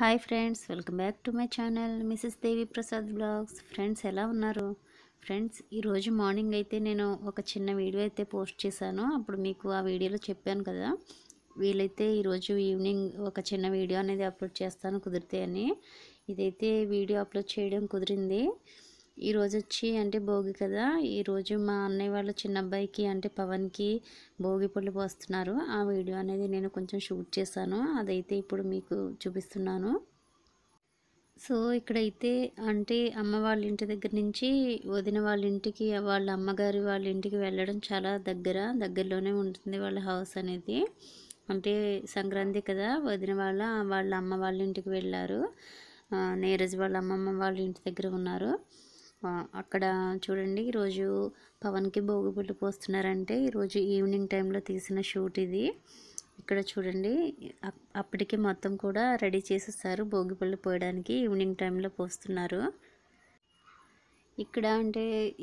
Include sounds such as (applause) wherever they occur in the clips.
hi friends welcome back to my channel Mrs Devi Prasad blogs friends ఎలా ఉన్నారు friends ఈరోజు morning అయితే నేను ఒక చిన్న వీడియో అయితే పోస్ట్ చేశాను అప్పుడు మీకు ఆ వీడియోలో చెప్పాను కదా వీలైతే ఈరోజు ఈవినింగ్ ఒక చిన్న వీడియో అనేది అప్లోడ్ చేస్తాను కుదిరితే అని ఇదైతే వీడియో అప్లోడ్ చేయడం కుదిరింది ఈరోజు వచ్చి అంటే భోగి కదా ఈరోజు మా అన్నయ్య వాళ్ళ చిన్న అబ్బాయికి అంటే పవన్కి భోగి పళ్ళు పోస్తున్నారు ఆ వీడియో అనేది నేను కొంచెం షూట్ చేశాను అదైతే ఇప్పుడు మీకు చూపిస్తున్నాను సో ఇక్కడైతే అంటే అమ్మ వాళ్ళ ఇంటి దగ్గర నుంచి వదిన వాళ్ళ ఇంటికి వాళ్ళ అమ్మగారి వాళ్ళ ఇంటికి వెళ్ళడం చాలా దగ్గర దగ్గరలోనే ఉంటుంది వాళ్ళ హౌస్ అనేది అంటే సంక్రాంతి కదా వదిన వాళ్ళ వాళ్ళ అమ్మ వాళ్ళ ఇంటికి వెళ్ళారు నీరజ్ వాళ్ళ అమ్మమ్మ వాళ్ళ ఇంటి దగ్గర ఉన్నారు అక్కడ చూడండి ఈరోజు పవన్కి పుట్టు పోస్తున్నారంటే ఈరోజు ఈవినింగ్ టైంలో తీసిన షూట్ ఇది ఇక్కడ చూడండి అప్పటికి మొత్తం కూడా రెడీ చేసేస్తారు భోగిపల్లి పోయడానికి ఈవినింగ్ టైంలో పోస్తున్నారు ఇక్కడ అంటే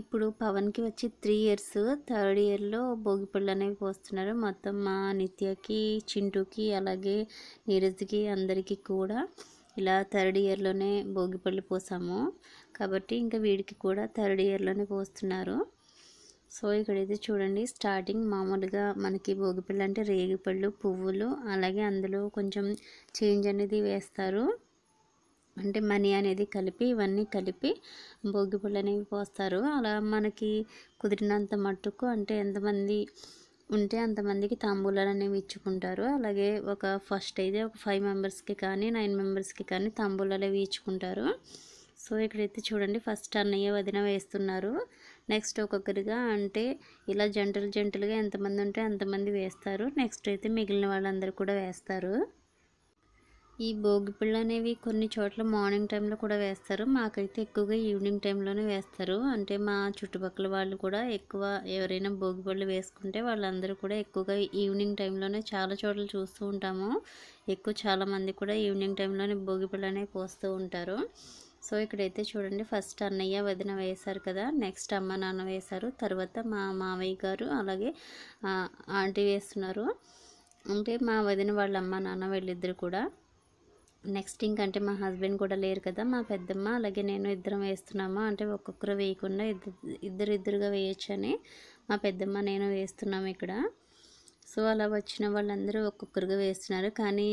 ఇప్పుడు పవన్కి వచ్చి త్రీ ఇయర్స్ థర్డ్ ఇయర్లో భోగిపళ్ళు అనేవి పోస్తున్నారు మొత్తం మా నిత్యకి చింటూకి అలాగే నీరజ్కి అందరికీ కూడా ఇలా థర్డ్ ఇయర్లోనే భోగిపళ్ళు పోసాము కాబట్టి ఇంకా వీడికి కూడా థర్డ్ ఇయర్లోనే పోస్తున్నారు సో ఇక్కడైతే చూడండి స్టార్టింగ్ మామూలుగా మనకి భోగిపళ్ళు అంటే రేగిపళ్ళు పువ్వులు అలాగే అందులో కొంచెం చేంజ్ అనేది వేస్తారు అంటే మనీ అనేది కలిపి ఇవన్నీ కలిపి భోగిపళ్ళు అనేవి పోస్తారు అలా మనకి కుదిరినంత మట్టుకు అంటే ఎంతమంది ఉంటే అంతమందికి తాంబూలాలు అనేవి ఇచ్చుకుంటారు అలాగే ఒక ఫస్ట్ అయితే ఒక ఫైవ్ మెంబర్స్కి కానీ నైన్ మెంబర్స్కి కానీ తాంబూలాలు అవి ఇచ్చుకుంటారు సో ఇక్కడైతే చూడండి ఫస్ట్ అన్నయ్య వదిన వేస్తున్నారు నెక్స్ట్ ఒక్కొక్కరిగా అంటే ఇలా జంటలు జంటలుగా ఎంతమంది ఉంటే అంతమంది వేస్తారు నెక్స్ట్ అయితే మిగిలిన వాళ్ళందరూ కూడా వేస్తారు ఈ భోగిపళ్ళు అనేవి కొన్ని చోట్ల మార్నింగ్ టైంలో కూడా వేస్తారు మాకైతే ఎక్కువగా ఈవినింగ్ టైంలోనే వేస్తారు అంటే మా చుట్టుపక్కల వాళ్ళు కూడా ఎక్కువ ఎవరైనా భోగిపళ్ళు వేసుకుంటే వాళ్ళందరూ కూడా ఎక్కువగా ఈవినింగ్ టైంలోనే చాలా చోట్ల చూస్తూ ఉంటాము ఎక్కువ చాలామంది కూడా ఈవినింగ్ టైంలోనే భోగిపళ్ళు అనేవి పోస్తూ ఉంటారు సో ఇక్కడైతే చూడండి ఫస్ట్ అన్నయ్య వదిన వేశారు కదా నెక్స్ట్ అమ్మ నాన్న వేశారు తర్వాత మా మావయ్య గారు అలాగే ఆంటీ వేస్తున్నారు అంటే మా వదిన వాళ్ళ అమ్మ నాన్న వీళ్ళిద్దరు కూడా నెక్స్ట్ ఇంకంటే మా హస్బెండ్ కూడా లేరు కదా మా పెద్దమ్మ అలాగే నేను ఇద్దరం వేస్తున్నాము అంటే ఒక్కొక్కరు వేయకుండా ఇద్దరు ఇద్దరుగా వేయొచ్చని మా పెద్దమ్మ నేను వేస్తున్నాము ఇక్కడ సో అలా వచ్చిన వాళ్ళందరూ ఒక్కొక్కరుగా వేస్తున్నారు కానీ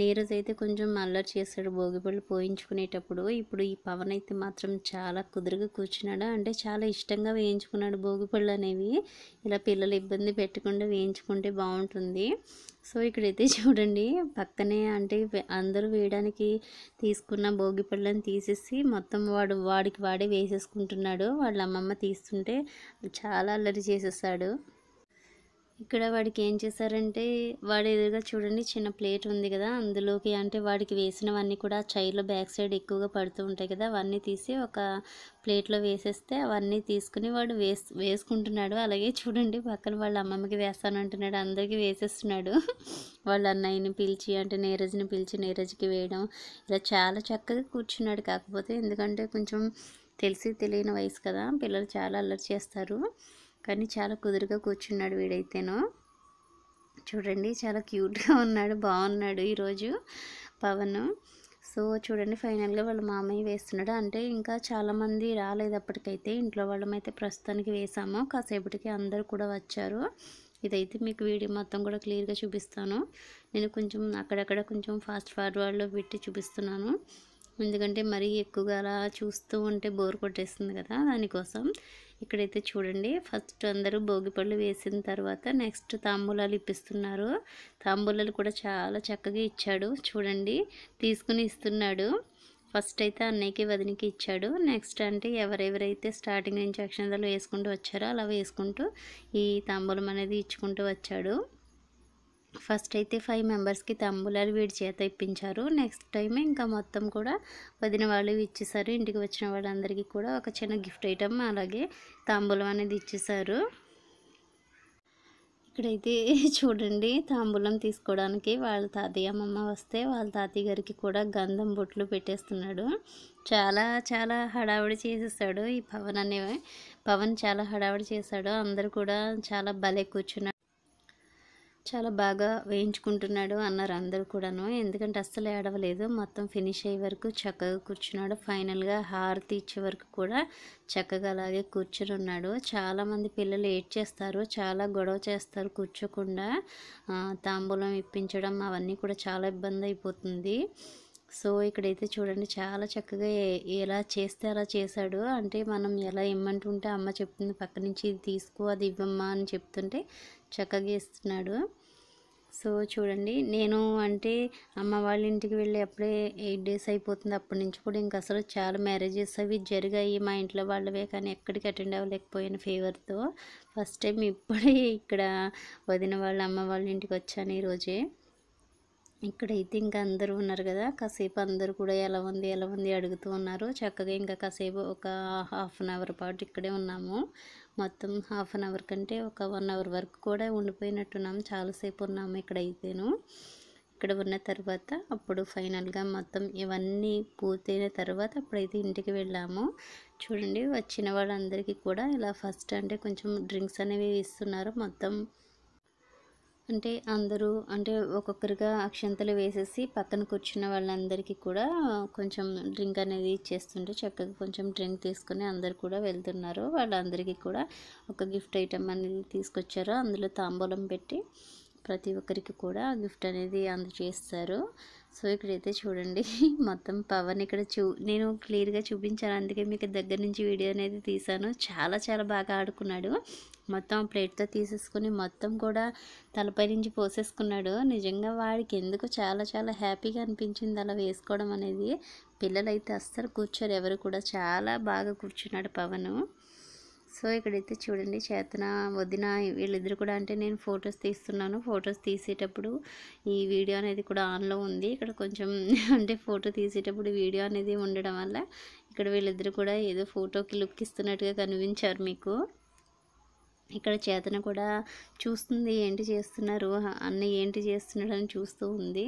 నీరజ్ అయితే కొంచెం అల్లరి చేశాడు భోగిపళ్ళు పోయించుకునేటప్పుడు ఇప్పుడు ఈ పవన్ అయితే మాత్రం చాలా కుదురుగా కూర్చున్నాడు అంటే చాలా ఇష్టంగా వేయించుకున్నాడు భోగిపళ్ళు అనేవి ఇలా పిల్లలు ఇబ్బంది పెట్టకుండా వేయించుకుంటే బాగుంటుంది సో ఇక్కడైతే (laughs) చూడండి పక్కనే అంటే అందరూ వేయడానికి తీసుకున్న భోగి పళ్ళని తీసేసి మొత్తం వాడు వాడికి వాడే వేసేసుకుంటున్నాడు వాళ్ళ అమ్మమ్మ తీస్తుంటే చాలా అల్లరి చేసేసాడు ఇక్కడ వాడికి ఏం చేశారంటే వాడు ఎదురుగా చూడండి చిన్న ప్లేట్ ఉంది కదా అందులోకి అంటే వాడికి వేసినవన్నీ కూడా చైర్లో బ్యాక్ సైడ్ ఎక్కువగా పడుతూ ఉంటాయి కదా అవన్నీ తీసి ఒక ప్లేట్లో వేసేస్తే అవన్నీ తీసుకుని వాడు వేస్ వేసుకుంటున్నాడు అలాగే చూడండి పక్కన వాళ్ళ అమ్మమ్మకి వేస్తాను అంటున్నాడు అందరికీ వేసేస్తున్నాడు వాళ్ళ అన్నయ్యని పిలిచి అంటే నీరజ్ని పిలిచి నీరజ్కి వేయడం ఇలా చాలా చక్కగా కూర్చున్నాడు కాకపోతే ఎందుకంటే కొంచెం తెలిసి తెలియని వయసు కదా పిల్లలు చాలా అల్లరి చేస్తారు కానీ చాలా కుదురుగా కూర్చున్నాడు వీడైతేనో చూడండి చాలా క్యూట్గా ఉన్నాడు బాగున్నాడు ఈరోజు పవన్ సో చూడండి ఫైనల్గా వాళ్ళ మామయ్య వేస్తున్నాడు అంటే ఇంకా చాలామంది రాలేదు అప్పటికైతే ఇంట్లో వాళ్ళమైతే ప్రస్తుతానికి వేసాము కాసేపటికి అందరు కూడా వచ్చారు ఇదైతే మీకు వీడియో మొత్తం కూడా క్లియర్గా చూపిస్తాను నేను కొంచెం అక్కడక్కడ కొంచెం ఫాస్ట్ ఫార్వర్డ్లో పెట్టి చూపిస్తున్నాను ఎందుకంటే మరీ ఎక్కువగా అలా చూస్తూ ఉంటే బోర్ కొట్టేస్తుంది కదా దానికోసం ఇక్కడైతే చూడండి ఫస్ట్ అందరూ భోగి పళ్ళు వేసిన తర్వాత నెక్స్ట్ తాంబూలాలు ఇప్పిస్తున్నారు తాంబూలాలు కూడా చాలా చక్కగా ఇచ్చాడు చూడండి తీసుకుని ఇస్తున్నాడు ఫస్ట్ అయితే అన్నయ్యకి వదినికి ఇచ్చాడు నెక్స్ట్ అంటే ఎవరెవరైతే స్టార్టింగ్ నుంచి అక్షంతలు వేసుకుంటూ వచ్చారో అలా వేసుకుంటూ ఈ తాంబూలం అనేది ఇచ్చుకుంటూ వచ్చాడు ఫస్ట్ అయితే ఫైవ్ మెంబర్స్కి తంబులాలు వీడి చేత ఇప్పించారు నెక్స్ట్ టైం ఇంకా మొత్తం కూడా వదిన వాళ్ళు ఇచ్చేసారు ఇంటికి వచ్చిన వాళ్ళందరికీ కూడా ఒక చిన్న గిఫ్ట్ ఐటమ్ అలాగే తాంబూలం అనేది ఇచ్చేసారు ఇక్కడైతే (laughs) చూడండి తాంబూలం తీసుకోవడానికి వాళ్ళ తాతయ్య అమ్మమ్మ వస్తే వాళ్ళ తాతయ్య గారికి కూడా గంధం బొట్లు పెట్టేస్తున్నాడు చాలా చాలా హడావిడి చేసేసాడు ఈ పవన్ అనేవి పవన్ చాలా హడావిడి చేశాడు అందరు కూడా చాలా భలే కూర్చున్నాడు చాలా బాగా వేయించుకుంటున్నాడు అన్నారు అందరు కూడాను ఎందుకంటే అస్సలు ఏడవలేదు మొత్తం ఫినిష్ అయ్యే వరకు చక్కగా కూర్చున్నాడు ఫైనల్గా హారతి ఇచ్చే వరకు కూడా చక్కగా అలాగే కూర్చుని ఉన్నాడు చాలామంది పిల్లలు ఏడ్ చేస్తారు చాలా గొడవ చేస్తారు కూర్చోకుండా తాంబూలం ఇప్పించడం అవన్నీ కూడా చాలా ఇబ్బంది అయిపోతుంది సో ఇక్కడైతే చూడండి చాలా చక్కగా ఎలా చేస్తే అలా చేశాడు అంటే మనం ఎలా ఇమ్మంటుంటే అమ్మ చెప్తుంది పక్క నుంచి తీసుకో అది ఇవ్వమ్మా అని చెప్తుంటే చక్కగా ఇస్తున్నాడు సో చూడండి నేను అంటే అమ్మ వాళ్ళ ఇంటికి వెళ్ళి అప్పుడే ఎయిట్ డేస్ అయిపోతుంది అప్పటి నుంచి కూడా ఇంకా అసలు చాలా మ్యారేజెస్ అవి జరిగాయి మా ఇంట్లో వాళ్ళవే కానీ ఎక్కడికి అటెండ్ అవ్వలేకపోయాను ఫీవర్తో ఫస్ట్ టైం ఇప్పుడే ఇక్కడ వదిన వాళ్ళ అమ్మ వాళ్ళ ఇంటికి వచ్చాను ఈరోజే ఇక్కడైతే ఇంకా అందరూ ఉన్నారు కదా కాసేపు అందరూ కూడా ఎలా ఉంది ఎలా ఉంది అడుగుతూ ఉన్నారు చక్కగా ఇంకా కాసేపు ఒక హాఫ్ అన్ అవర్ పాటు ఇక్కడే ఉన్నాము మొత్తం హాఫ్ అన్ అవర్ కంటే ఒక వన్ అవర్ వరకు కూడా ఉండిపోయినట్టున్నాము చాలాసేపు ఉన్నాము ఇక్కడైతేను ఇక్కడ ఉన్న తర్వాత అప్పుడు ఫైనల్గా మొత్తం ఇవన్నీ పూర్తయిన తర్వాత అప్పుడైతే ఇంటికి వెళ్ళాము చూడండి వచ్చిన వాళ్ళందరికీ కూడా ఇలా ఫస్ట్ అంటే కొంచెం డ్రింక్స్ అనేవి ఇస్తున్నారు మొత్తం అంటే అందరూ అంటే ఒక్కొక్కరిగా అక్షంతలు వేసేసి పక్కన కూర్చున్న వాళ్ళందరికీ కూడా కొంచెం డ్రింక్ అనేది ఇచ్చేస్తుంటే చక్కగా కొంచెం డ్రింక్ తీసుకుని అందరు కూడా వెళ్తున్నారు వాళ్ళందరికీ కూడా ఒక గిఫ్ట్ ఐటమ్ అనేది తీసుకొచ్చారు అందులో తాంబూలం పెట్టి ప్రతి ఒక్కరికి కూడా గిఫ్ట్ అనేది అందజేస్తారు సో ఇక్కడైతే చూడండి (laughs) మొత్తం పవన్ ఇక్కడ చూ నేను క్లియర్గా చూపించాను అందుకే మీకు దగ్గర నుంచి వీడియో అనేది తీశాను చాలా చాలా బాగా ఆడుకున్నాడు మొత్తం ప్లేట్తో తీసేసుకుని మొత్తం కూడా తలపై నుంచి పోసేసుకున్నాడు నిజంగా వాడికి ఎందుకు చాలా చాలా హ్యాపీగా అనిపించింది అలా వేసుకోవడం అనేది పిల్లలు అయితే అస్సలు కూర్చోరు ఎవరు కూడా చాలా బాగా కూర్చున్నాడు పవను సో ఇక్కడైతే చూడండి చేతన వదిన వీళ్ళిద్దరు కూడా అంటే నేను ఫొటోస్ తీస్తున్నాను ఫొటోస్ తీసేటప్పుడు ఈ వీడియో అనేది కూడా ఆన్లో ఉంది ఇక్కడ కొంచెం (laughs) అంటే ఫోటో తీసేటప్పుడు వీడియో అనేది ఉండడం వల్ల ఇక్కడ వీళ్ళిద్దరు కూడా ఏదో ఫోటోకి లుక్ ఇస్తున్నట్టుగా కనిపించారు మీకు ఇక్కడ చేతన కూడా చూస్తుంది ఏంటి చేస్తున్నారు అన్న ఏంటి చేస్తున్నాడని చూస్తూ ఉంది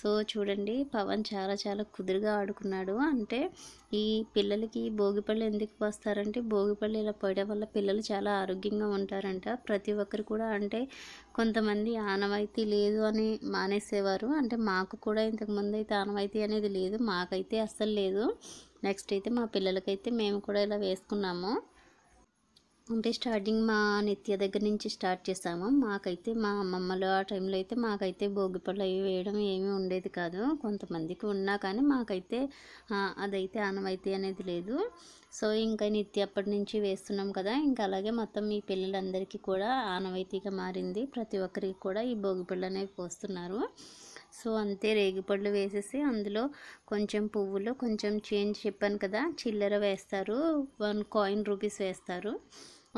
సో చూడండి పవన్ చాలా చాలా కుదురుగా ఆడుకున్నాడు అంటే ఈ పిల్లలకి భోగిపళ్ళు ఎందుకు పోస్తారంటే భోగిపళ్ళు ఇలా పోయడం వల్ల పిల్లలు చాలా ఆరోగ్యంగా ఉంటారంట ప్రతి ఒక్కరు కూడా అంటే కొంతమంది ఆనవాయితీ లేదు అని మానేసేవారు అంటే మాకు కూడా ఇంతకుముందు అయితే ఆనవాయితీ అనేది లేదు మాకైతే అస్సలు లేదు నెక్స్ట్ అయితే మా పిల్లలకైతే మేము కూడా ఇలా వేసుకున్నాము అంటే స్టార్టింగ్ మా నిత్య దగ్గర నుంచి స్టార్ట్ చేసాము మాకైతే మా అమ్మమ్మలు ఆ టైంలో అయితే మాకైతే భోగి పళ్ళు అవి వేయడం ఏమీ ఉండేది కాదు కొంతమందికి ఉన్నా కానీ మాకైతే అదైతే ఆనవాయితీ అనేది లేదు సో ఇంకా నిత్య అప్పటి నుంచి వేస్తున్నాం కదా ఇంకా అలాగే మొత్తం మీ పిల్లలందరికీ కూడా ఆనవాయితీగా మారింది ప్రతి ఒక్కరికి కూడా ఈ భోగి పళ్ళు అనేవి పోస్తున్నారు సో అంతే రేగిపళ్ళు వేసేసి అందులో కొంచెం పువ్వులు కొంచెం చేంజ్ చెప్పాను కదా చిల్లర వేస్తారు వన్ కాయిన్ రూపీస్ వేస్తారు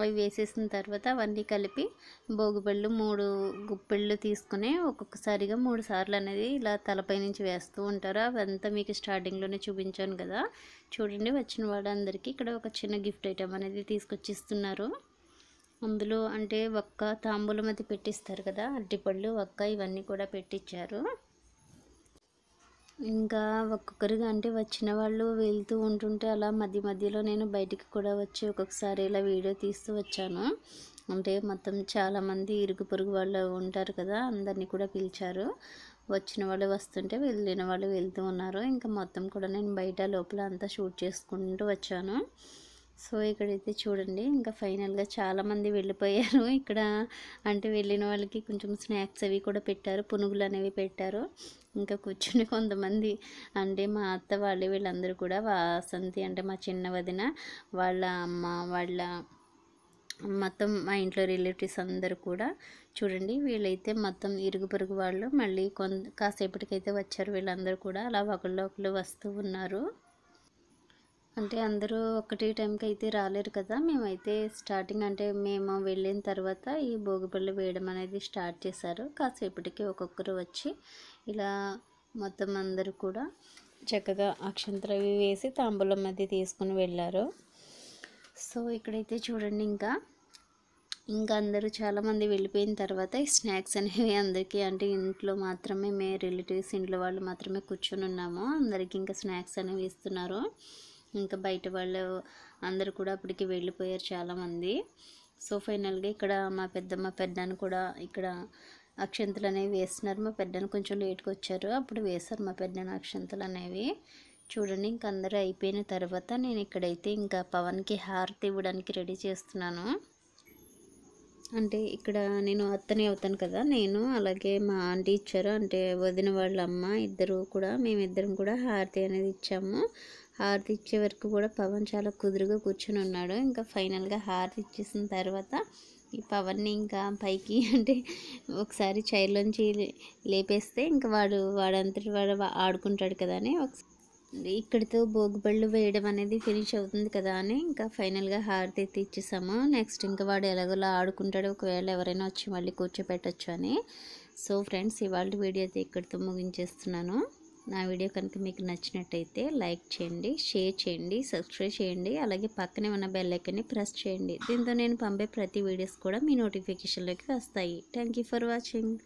అవి వేసేసిన తర్వాత అవన్నీ కలిపి భోగిపళ్ళు మూడు గుప్పెళ్ళు తీసుకుని ఒక్కొక్కసారిగా మూడు సార్లు అనేది ఇలా తలపై నుంచి వేస్తూ ఉంటారు అవంతా మీకు స్టార్టింగ్లోనే చూపించాను కదా చూడండి వచ్చిన వాళ్ళందరికీ ఇక్కడ ఒక చిన్న గిఫ్ట్ ఐటమ్ అనేది తీసుకొచ్చి ఇస్తున్నారు అందులో అంటే ఒక్క తాంబూలం అది పెట్టిస్తారు కదా అరటిపళ్ళు ఒక్క ఇవన్నీ కూడా పెట్టించారు ఇంకా ఒక్కొక్కరిగా అంటే వచ్చిన వాళ్ళు వెళ్తూ ఉంటుంటే అలా మధ్య మధ్యలో నేను బయటికి కూడా వచ్చి ఒక్కొక్కసారి ఇలా వీడియో తీస్తూ వచ్చాను అంటే మొత్తం చాలామంది ఇరుగు పొరుగు వాళ్ళు ఉంటారు కదా అందరినీ కూడా పిలిచారు వచ్చిన వాళ్ళు వస్తుంటే వెళ్ళిన వాళ్ళు వెళ్తూ ఉన్నారు ఇంకా మొత్తం కూడా నేను బయట లోపల అంతా షూట్ చేసుకుంటూ వచ్చాను సో ఇక్కడైతే చూడండి ఇంకా ఫైనల్గా చాలామంది వెళ్ళిపోయారు ఇక్కడ అంటే వెళ్ళిన వాళ్ళకి కొంచెం స్నాక్స్ అవి కూడా పెట్టారు పునుగులు అనేవి పెట్టారు ఇంకా కూర్చుని కొంతమంది అంటే మా అత్త వాళ్ళు వీళ్ళందరూ కూడా వాసంతి అంటే మా చిన్న వదిన వాళ్ళ అమ్మ వాళ్ళ మొత్తం మా ఇంట్లో రిలేటివ్స్ అందరూ కూడా చూడండి వీళ్ళైతే మొత్తం ఇరుగు పొరుగు వాళ్ళు మళ్ళీ కొంత కాసేపటికైతే వచ్చారు వీళ్ళందరూ కూడా అలా ఒకళ్ళు ఒకళ్ళు వస్తూ ఉన్నారు అంటే అందరూ ఒకటి టైంకి అయితే రాలేరు కదా మేమైతే స్టార్టింగ్ అంటే మేము వెళ్ళిన తర్వాత ఈ భోగిపళ్ళు వేయడం అనేది స్టార్ట్ చేశారు కాసేపటికి ఒక్కొక్కరు వచ్చి ఇలా మొత్తం అందరూ కూడా చక్కగా అక్షంతరవి వేసి తాంబూలం మధ్య తీసుకుని వెళ్ళారు సో ఇక్కడైతే చూడండి ఇంకా ఇంకా అందరూ చాలామంది వెళ్ళిపోయిన తర్వాత ఈ స్నాక్స్ అనేవి అందరికీ అంటే ఇంట్లో మాత్రమే మే రిలేటివ్స్ ఇంట్లో వాళ్ళు మాత్రమే కూర్చొని ఉన్నాము అందరికీ ఇంకా స్నాక్స్ అనేవి ఇస్తున్నారు ఇంకా బయట వాళ్ళు అందరు కూడా అప్పటికి వెళ్ళిపోయారు చాలామంది సో ఫైనల్గా ఇక్కడ మా పెద్దమ్మ పెద్దను కూడా ఇక్కడ అక్షంతలు అనేవి వేస్తున్నారు మా పెద్దను కొంచెం లేట్గా వచ్చారు అప్పుడు వేశారు మా పెద్దను అక్షంతలు అనేవి చూడండి ఇంక అందరూ అయిపోయిన తర్వాత నేను ఇక్కడైతే ఇంకా పవన్కి హారతి ఇవ్వడానికి రెడీ చేస్తున్నాను అంటే ఇక్కడ నేను అత్తని అవుతాను కదా నేను అలాగే మా ఆంటీ ఇచ్చారు అంటే వదిన వాళ్ళ అమ్మ ఇద్దరు కూడా మేమిద్దరం కూడా హారతి అనేది ఇచ్చాము హారతి ఇచ్చే వరకు కూడా పవన్ చాలా కుదురుగా కూర్చొని ఉన్నాడు ఇంకా ఫైనల్గా హారతి ఇచ్చేసిన తర్వాత ఈ పవన్ని ఇంకా పైకి (laughs) అంటే ఒకసారి చైర్లోంచి లేపేస్తే ఇంకా వాడు వాడంతటి వాడు ఆడుకుంటాడు కదా అని ఇక్కడితో భోగిపళ్ళు వేయడం అనేది ఫినిష్ అవుతుంది కదా అని ఇంకా ఫైనల్గా హారతి అయితే ఇచ్చేసాము నెక్స్ట్ ఇంకా వాడు ఎలాగోలా ఆడుకుంటాడు ఒకవేళ ఎవరైనా వచ్చి మళ్ళీ కూర్చోపెట్టచ్చు అని సో ఫ్రెండ్స్ ఇవాళ వీడియో అయితే ఇక్కడితో ముగించేస్తున్నాను నా వీడియో కనుక మీకు నచ్చినట్టయితే లైక్ చేయండి షేర్ చేయండి సబ్స్క్రైబ్ చేయండి అలాగే పక్కనే ఉన్న బెల్లైకన్ని ప్రెస్ చేయండి దీంతో నేను పంపే ప్రతి వీడియోస్ కూడా మీ నోటిఫికేషన్లోకి వస్తాయి థ్యాంక్ ఫర్ వాచింగ్